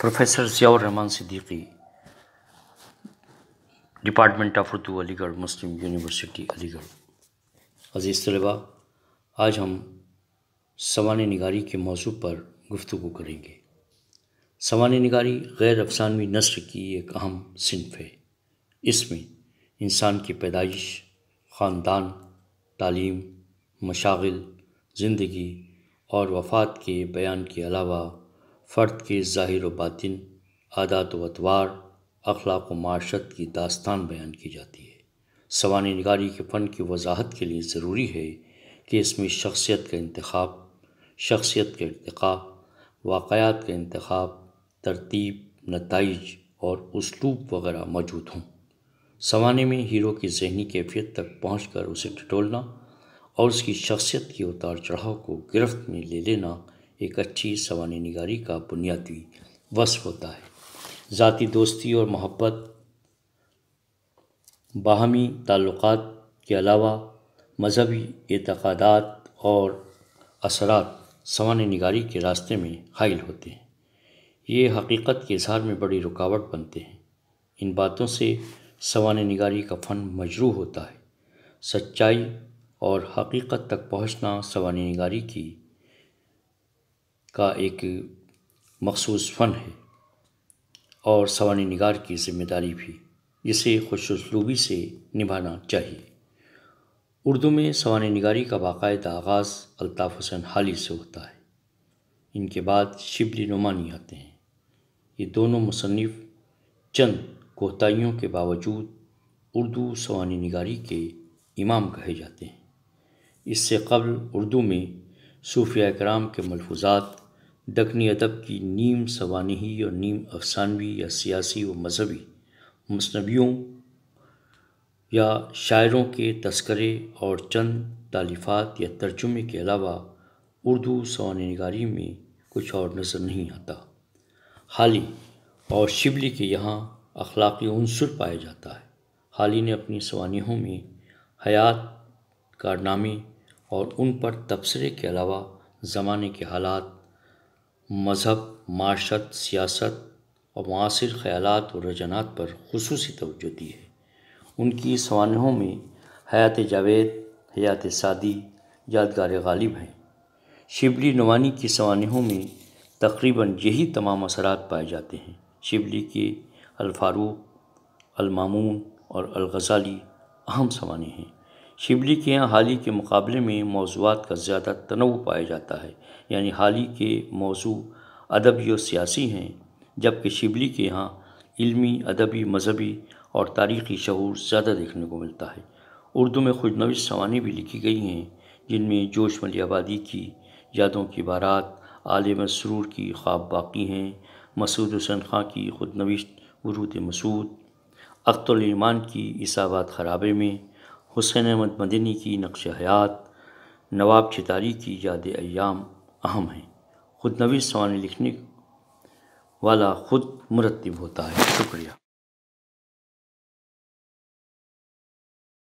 professor Ziaur Rahman Siddiqui department of Urdu Aligarh Muslim University Aligarh अज़ीज़ तलबा आज हम सवान निगारी के मौजू पर गुफ्तु करेंगे सवान निगारी गैर अफसानवी नस्ल की एक अहम सिनफ है इसमें इंसान की पैदाइश ख़ानदान तालीम मशागिल ज़िंदगी और वफ़ात के बयान के अलावा फ़र्द के ज़ाहिर बातिन आदात व अतवार अखलाक व माशत की दास्तान बयान की जाती है सवान नगारी के फ़न की वजाहत के लिए ज़रूरी है कि इसमें शख्सियत का इंतखब शख्सियत का इरतक़ा वाक़ात का इंतखब तरतीब नतज और उसलूब वगैरह मौजूद हों सवानी में हीरो की जहनी कैफियत तक पहुँच कर उसे टटोलना और उसकी शख्सियत की उतार चढ़ाव को गिरफ्त में ले लेना एक अच्छी सवानी निगारी का बुनियादी वस होता है ज़ाती दोस्ती और मोहब्बत बाहमी ताल्लुक़ के अलावा मजहबी एतक़ादात और असरात सवान निगारी के रास्ते में हाइल होते हैं ये हकीकत के इजहार में बड़ी रुकावट बनते हैं इन बातों से सवान निगारी का फ़न मजरू होता है सच्चाई और हकीकत तक पहुँचना सवान निगारी की का एक मखसूस फ़न है और सवानी निगार की ज़िम्मेदारी भी जिसे खुशूबी से निभाना चाहिए उर्दू में सवान निगारी का बाकायदा आगाज़ अल्ताफ़ हुसैन हाली से होता है इनके बाद शिबली नुमानी आते हैं ये दोनों मुसनफ़ चंद कोताहियों के बावजूद उर्दू सवानी निगारी के इमाम कहे जाते हैं इससे कबल उर्दू में सूफिया कराम के मलफूज़ा दखनी अदब की नीम सवानही और नीम अफसानवी या सियासी व मजहबी मसनवियों या शायरों के तस्करे और चंद तालीफ़ात या तर्जुमे के अलावा उर्दू सवान नगारी में कुछ और नज़र नहीं आता हाली और शिबली के यहाँ अखलाकी अनसर पाया जाता है हाली ने अपनी सवानियों में हयात कारनामे और उन पर तबसरे के अलावा ज़माने के हालात मज़हब माशत सियासत और मासर ख़्याल और रजनात पर खसूस तोज्जो दी है उनकी सवानहों में हयात जावेद हयात सादी यादगार गालिब हैं शिबली नवानी की सवानहों में तकरीबन यही तमाम असरात पाए जाते हैं शिबली के अलफारूक अलमामून और अलगज़ाली अहम सवानी हैं शिबली के यहाँ हाल ही के मुकाबले में मौजूद का ज़्यादा तनव पाया जाता है यानी हाल ही के मौजू अदबी और सियासी हैं जबकि शिबली के यहाँ इलमी अदबी मजहबी और तारीख़ी शहूर ज़्यादा देखने को मिलता है उर्दू में खुशनविश सवानी भी लिखी गई हैं जिनमें जोश मली आबादी की यादों की बारात आल मसरूर की ख्वाब बाकी हैं मसूद हसन खां की खुदनविश वरूद मसूद अख्तुलमान की इसाबात खराबे में हुसैन अहमद मदनी की नक्श हयात नवाब चितारी की याद अयाम अहम हैं खुद नवी सवानी लिखने वाला खुद मुरतब होता है शुक्रिया